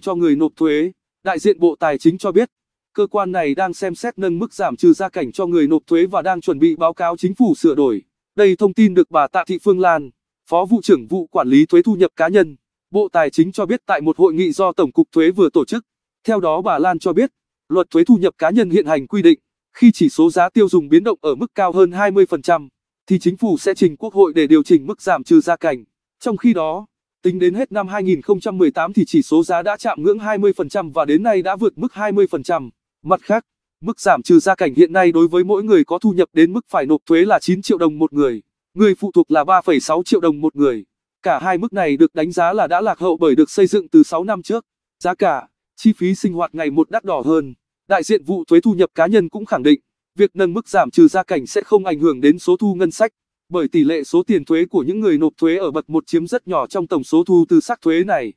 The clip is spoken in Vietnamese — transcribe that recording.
cho người nộp thuế. Đại diện Bộ Tài chính cho biết, cơ quan này đang xem xét nâng mức giảm trừ gia cảnh cho người nộp thuế và đang chuẩn bị báo cáo chính phủ sửa đổi. Đây thông tin được bà Tạ Thị Phương Lan, Phó vụ trưởng vụ quản lý thuế thu nhập cá nhân, Bộ Tài chính cho biết tại một hội nghị do Tổng cục Thuế vừa tổ chức. Theo đó bà Lan cho biết, luật thuế thu nhập cá nhân hiện hành quy định, khi chỉ số giá tiêu dùng biến động ở mức cao hơn 20%, thì chính phủ sẽ trình Quốc hội để điều chỉnh mức giảm trừ gia cảnh. Trong khi đó, Tính đến hết năm 2018 thì chỉ số giá đã chạm ngưỡng 20% và đến nay đã vượt mức 20%. Mặt khác, mức giảm trừ gia cảnh hiện nay đối với mỗi người có thu nhập đến mức phải nộp thuế là 9 triệu đồng một người, người phụ thuộc là 3,6 triệu đồng một người. Cả hai mức này được đánh giá là đã lạc hậu bởi được xây dựng từ 6 năm trước. Giá cả, chi phí sinh hoạt ngày một đắt đỏ hơn. Đại diện vụ thuế thu nhập cá nhân cũng khẳng định, việc nâng mức giảm trừ gia cảnh sẽ không ảnh hưởng đến số thu ngân sách bởi tỷ lệ số tiền thuế của những người nộp thuế ở bậc 1 chiếm rất nhỏ trong tổng số thu từ sắc thuế này.